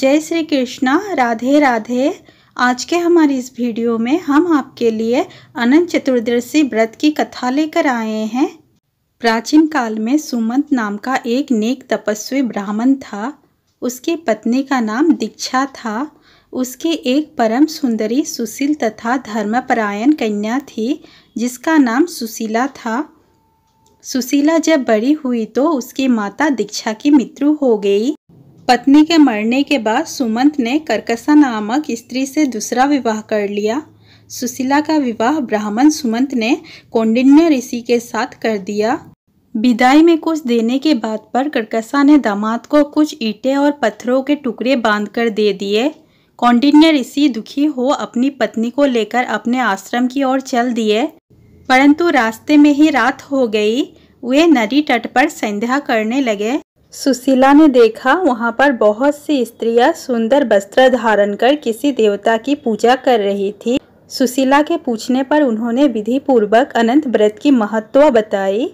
जय श्री कृष्णा राधे राधे आज के हमारी इस वीडियो में हम आपके लिए अनंत चतुर्दशी व्रत की कथा लेकर आए हैं प्राचीन काल में सुमंत नाम का एक नेक तपस्वी ब्राह्मण था उसकी पत्नी का नाम दीक्षा था उसकी एक परम सुंदरी सुशील तथा धर्मपरायण कन्या थी जिसका नाम सुशीला था सुशीला जब बड़ी हुई तो उसकी माता दीक्षा की मृत्यु हो गई पत्नी के मरने के बाद सुमंत ने करकसा नामक स्त्री से दूसरा विवाह कर लिया सुशीला का विवाह ब्राह्मण सुमंत ने कौंडिन्य ऋषि के साथ कर दिया विदाई में कुछ देने के बाद पर करकसा ने दामाद को कुछ ईंटें और पत्थरों के टुकड़े बांधकर दे दिए कौंडिन्य ऋषि दुखी हो अपनी पत्नी को लेकर अपने आश्रम की ओर चल दिए परंतु रास्ते में ही रात हो गई वे नदी तट पर संध्या करने लगे सुशीला ने देखा वहाँ पर बहुत सी स्त्रियाँ सुंदर वस्त्र धारण कर किसी देवता की पूजा कर रही थी सुशीला के पूछने पर उन्होंने विधि पूर्वक अनंत व्रत की महत्व बताई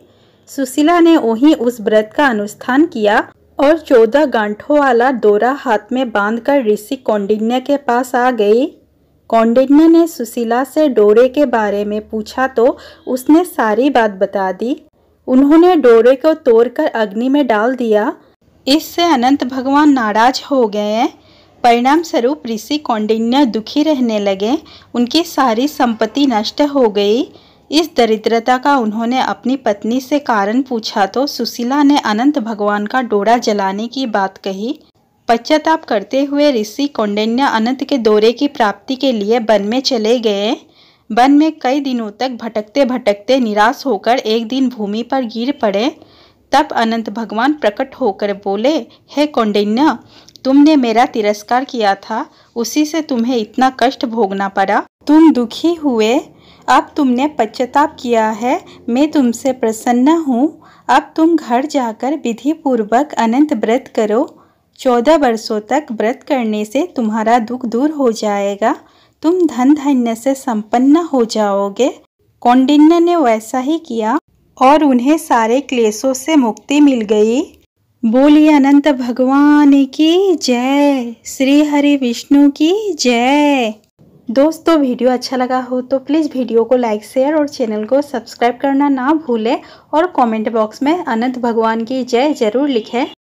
सुशीला ने वहीं उस व्रत का अनुष्ठान किया और चौदह गांठों वाला डोरा हाथ में बांधकर ऋषि कौंडिन्य के पास आ गई कौंडिन्य ने सुशीला से डोरे के बारे में पूछा तो उसने सारी बात बता दी उन्होंने डोरे को तोड़कर अग्नि में डाल दिया इससे अनंत भगवान नाराज हो गए परिणाम स्वरूप ऋषि कौंडिन्य दुखी रहने लगे उनकी सारी संपत्ति नष्ट हो गई इस दरिद्रता का उन्होंने अपनी पत्नी से कारण पूछा तो सुशीला ने अनंत भगवान का डोरा जलाने की बात कही पश्चाताप करते हुए ऋषि कौंडिन्य अनंत के दौरे की प्राप्ति के लिए वन में चले गए वन में कई दिनों तक भटकते भटकते निराश होकर एक दिन भूमि पर गिर पड़े तब अनंत भगवान प्रकट होकर बोले हे कौंडिन्य तुमने मेरा तिरस्कार किया था उसी से तुम्हें इतना कष्ट भोगना पड़ा तुम दुखी हुए अब तुमने पश्चाताप किया है मैं तुमसे प्रसन्न हूँ अब तुम घर जाकर विधि पूर्वक अनंत व्रत करो चौदह वर्षों तक व्रत करने से तुम्हारा दुख दूर हो जाएगा तुम धन धन्य से संपन्न हो जाओगे कौंडिन्य ने वैसा ही किया और उन्हें सारे क्लेशों से मुक्ति मिल गई बोली अनंत भगवान की जय श्री हरि विष्णु की जय दोस्तों वीडियो अच्छा लगा हो तो प्लीज़ वीडियो को लाइक शेयर और चैनल को सब्सक्राइब करना ना भूलें और कमेंट बॉक्स में अनंत भगवान की जय जरूर लिखें